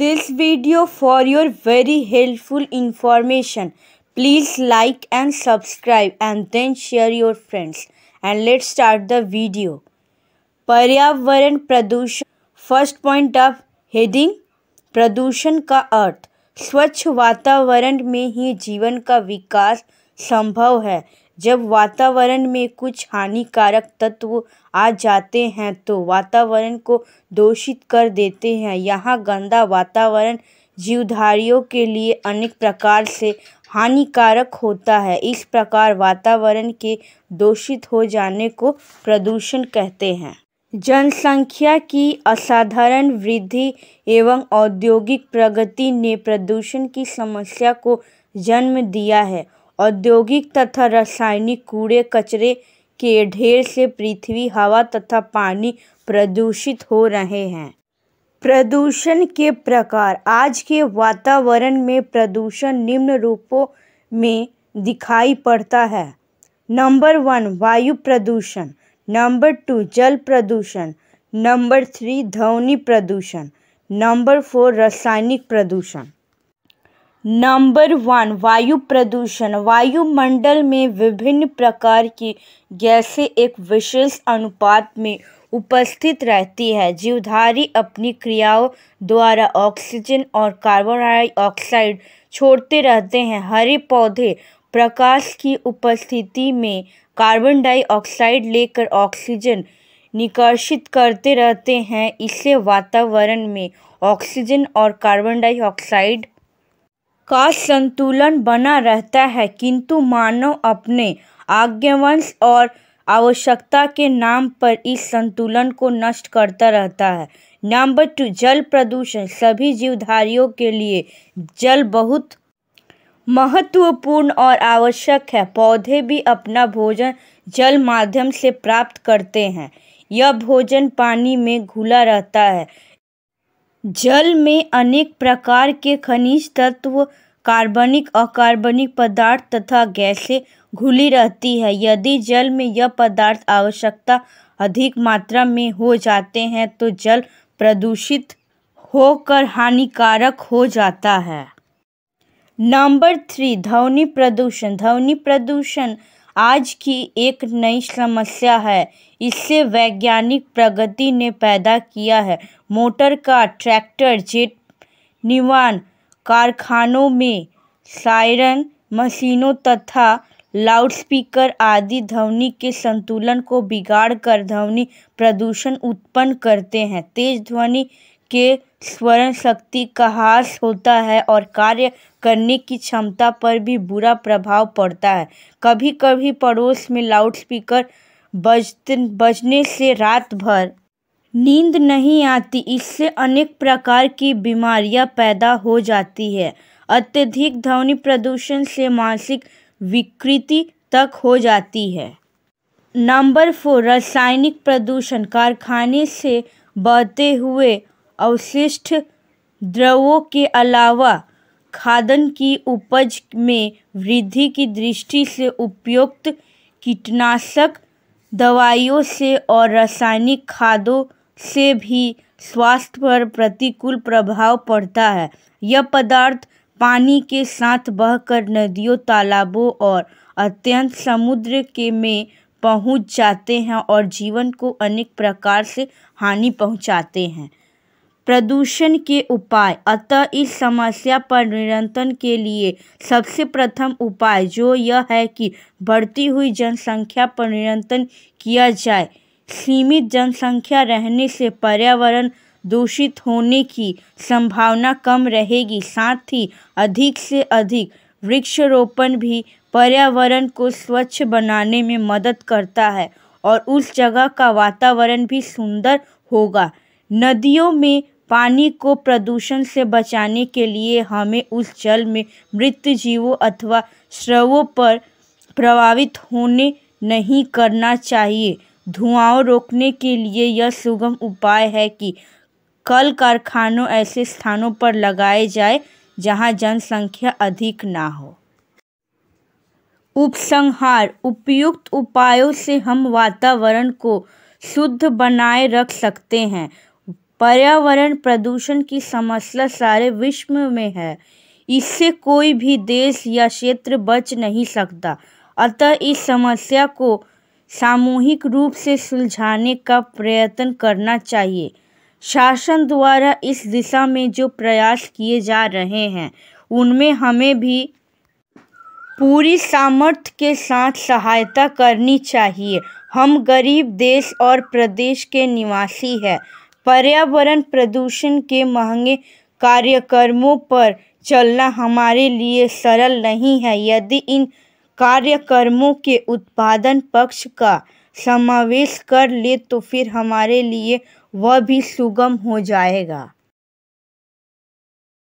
this video for your very helpful information. Please like and subscribe and then share your friends. And let's start the video. पर्यावरण प्रदूषण first point of heading प्रदूषण का अर्थ स्वच्छ वातावरण में ही जीवन का विकास संभव है जब वातावरण में कुछ हानिकारक तत्व आ जाते हैं तो वातावरण को दूषित कर देते हैं यहाँ गंदा वातावरण जीवधारियों के लिए अनेक प्रकार से हानिकारक होता है इस प्रकार वातावरण के दूषित हो जाने को प्रदूषण कहते हैं जनसंख्या की असाधारण वृद्धि एवं औद्योगिक प्रगति ने प्रदूषण की समस्या को जन्म दिया है औद्योगिक तथा रासायनिक कूड़े कचरे के ढेर से पृथ्वी हवा तथा पानी प्रदूषित हो रहे हैं प्रदूषण के प्रकार आज के वातावरण में प्रदूषण निम्न रूपों में दिखाई पड़ता है नंबर वन वायु प्रदूषण नंबर टू जल प्रदूषण नंबर थ्री ध्वनि प्रदूषण नंबर फोर रासायनिक प्रदूषण नंबर वन वायु प्रदूषण वायुमंडल में विभिन्न प्रकार की गैसें एक विशेष अनुपात में उपस्थित रहती है जीवधारी अपनी क्रियाओं द्वारा ऑक्सीजन और कार्बन डाइऑक्साइड छोड़ते रहते हैं हरे पौधे प्रकाश की उपस्थिति में कार्बन डाइऑक्साइड लेकर ऑक्सीजन निकर्षित करते रहते हैं इससे वातावरण में ऑक्सीजन और कार्बन डाइऑक्साइड का संतुलन बना रहता है किंतु मानव अपने आज्ञावंश और आवश्यकता के नाम पर इस संतुलन को नष्ट करता रहता है नंबर टू जल प्रदूषण सभी जीवधारियों के लिए जल बहुत महत्वपूर्ण और आवश्यक है पौधे भी अपना भोजन जल माध्यम से प्राप्त करते हैं यह भोजन पानी में घुला रहता है जल में अनेक प्रकार के खनिज तत्व कार्बनिक, अकार्बनिक पदार्थ तथा गैसें घुली रहती है यदि जल में यह पदार्थ आवश्यकता अधिक मात्रा में हो जाते हैं तो जल प्रदूषित होकर हानिकारक हो जाता है नंबर थ्री ध्वनि प्रदूषण ध्वनि प्रदूषण आज की एक नई समस्या है इसे वैज्ञानिक प्रगति ने पैदा किया है मोटर का ट्रैक्टर जेट निवान कारखानों में सायरन मशीनों तथा लाउडस्पीकर आदि ध्वनि के संतुलन को बिगाड़ कर ध्वनि प्रदूषण उत्पन्न करते हैं तेज ध्वनि के स्मरण शक्ति का हास होता है और कार्य करने की क्षमता पर भी बुरा प्रभाव पड़ता है कभी कभी पड़ोस में लाउडस्पीकर बजते बजने से रात भर नींद नहीं आती इससे अनेक प्रकार की बीमारियां पैदा हो जाती है अत्यधिक ध्वनि प्रदूषण से मानसिक विकृति तक हो जाती है नंबर फोर रासायनिक प्रदूषण कारखाने से बहते हुए अवशिष्ट द्रवों के अलावा खादन की उपज में वृद्धि की दृष्टि से उपयुक्त कीटनाशक दवाइयों से और रासायनिक खादों से भी स्वास्थ्य पर प्रतिकूल प्रभाव पड़ता है यह पदार्थ पानी के साथ बहकर नदियों तालाबों और अत्यंत समुद्र के में पहुंच जाते हैं और जीवन को अनेक प्रकार से हानि पहुंचाते हैं प्रदूषण के उपाय अतः इस समस्या पर नियंत्रण के लिए सबसे प्रथम उपाय जो यह है कि बढ़ती हुई जनसंख्या पर नियंत्रण किया जाए सीमित जनसंख्या रहने से पर्यावरण दूषित होने की संभावना कम रहेगी साथ ही अधिक से अधिक वृक्षारोपण भी पर्यावरण को स्वच्छ बनाने में मदद करता है और उस जगह का वातावरण भी सुंदर होगा नदियों में पानी को प्रदूषण से बचाने के लिए हमें उस जल में मृत जीवों अथवा श्रवों पर प्रभावित होने नहीं करना चाहिए धुआं रोकने के लिए यह सुगम उपाय है कि कल कारखानों ऐसे स्थानों पर लगाए जाए जहां जनसंख्या अधिक ना हो उपसंहार उपयुक्त उपायों से हम वातावरण को शुद्ध बनाए रख सकते हैं पर्यावरण प्रदूषण की समस्या सारे विश्व में है इससे कोई भी देश या क्षेत्र बच नहीं सकता अतः इस समस्या को सामूहिक रूप से सुलझाने का प्रयत्न करना चाहिए शासन द्वारा इस दिशा में जो प्रयास किए जा रहे हैं उनमें हमें भी पूरी सामर्थ्य के साथ सहायता करनी चाहिए हम गरीब देश और प्रदेश के निवासी हैं पर्यावरण प्रदूषण के महंगे कार्यक्रमों पर चलना हमारे लिए सरल नहीं है यदि इन कार्यक्रमों के उत्पादन पक्ष का समावेश कर ले तो फिर हमारे लिए वह भी सुगम हो जाएगा